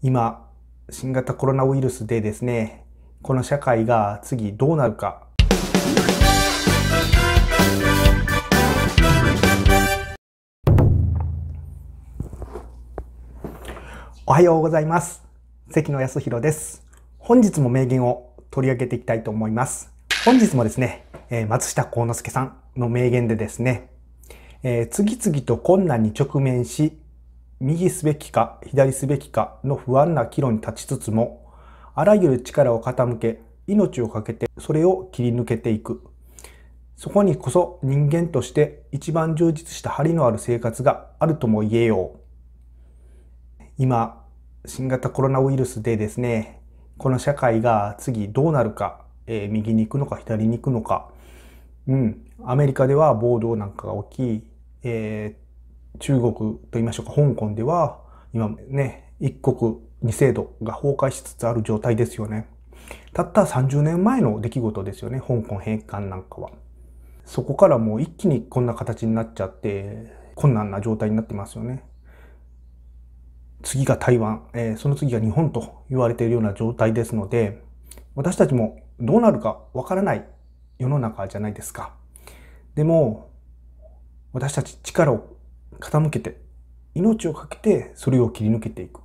今、新型コロナウイルスでですね、この社会が次どうなるか。おはようございます。関野康弘です。本日も名言を取り上げていきたいと思います。本日もですね、え松下幸之助さんの名言でですね、え次々と困難に直面し、右すべきか左すべきかの不安な岐路に立ちつつも、あらゆる力を傾け、命を懸けてそれを切り抜けていく。そこにこそ人間として一番充実した張りのある生活があるとも言えよう。今、新型コロナウイルスでですね、この社会が次どうなるか、えー、右に行くのか左に行くのか、うん、アメリカでは暴動なんかが起き、えー、中国と言いましょうか、香港では、今ね、一国二制度が崩壊しつつある状態ですよね。たった30年前の出来事ですよね、香港返還なんかは。そこからもう一気にこんな形になっちゃって、困難な状態になってますよね。次が台湾、えー、その次が日本と言われているような状態ですので、私たちもどうなるかわからない世の中じゃないですか。でも、私たち力を傾けて、命を懸けてそれを切り抜けていく。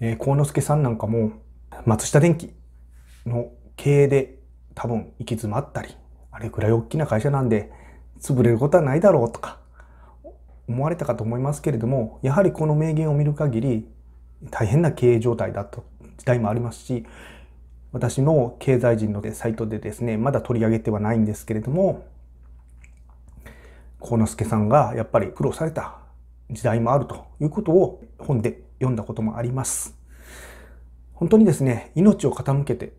えー、幸之助さんなんかも、松下電器の経営で多分行き詰まったり、あれくらい大きな会社なんで、潰れることはないだろうとか、思われたかと思いますけれども、やはりこの名言を見る限り、大変な経営状態だと、時代もありますし、私の経済人のサイトでですね、まだ取り上げてはないんですけれども、幸之助さんがやっぱり苦労された時代もあるということを本で読んだこともあります。本当にですね、命を傾けて、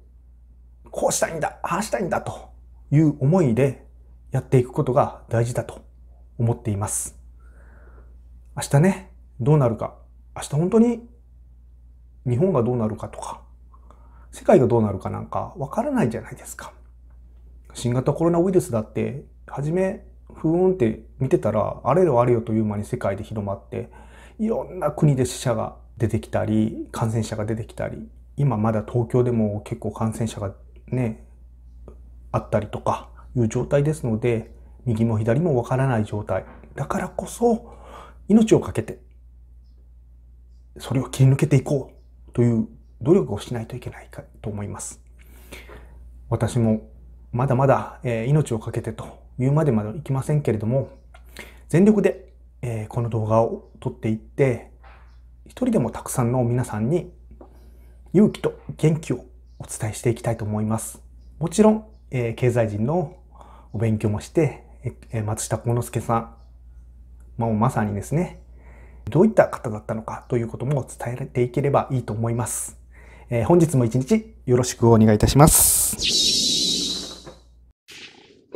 こうしたいんだ、ああしたいんだという思いでやっていくことが大事だと思っています。明日ね、どうなるか、明日本当に日本がどうなるかとか、世界がどうなるかなんかわからないじゃないですか。新型コロナウイルスだって、はじめふーんって見てたら、あれよあれよという間に世界で広まって、いろんな国で死者が出てきたり、感染者が出てきたり、今まだ東京でも結構感染者がね、あったりとかいう状態ですので、右も左もわからない状態。だからこそ、命を懸けて、それを切り抜けていこうという努力をしないといけないかと思います。私もまだまだ、え命を懸けてと言うまでまでいきませんけれども、全力で、えこの動画を撮っていって、一人でもたくさんの皆さんに勇気と元気をお伝えしていきたいと思います。もちろん、え経済人のお勉強もして、え松下幸之助さん、まあ、まさにですね、どういった方だったのかということも伝えていければいいと思います。え本日も一日よろしくお願いいたします。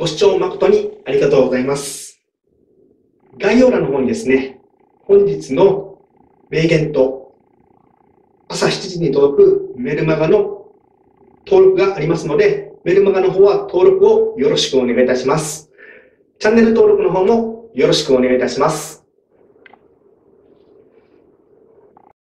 ご視聴誠にありがとうございます。概要欄の方にですね、本日の名言と朝7時に届くメルマガの登録がありますので、メルマガの方は登録をよろしくお願いいたします。チャンネル登録の方もよろしくお願いいたします。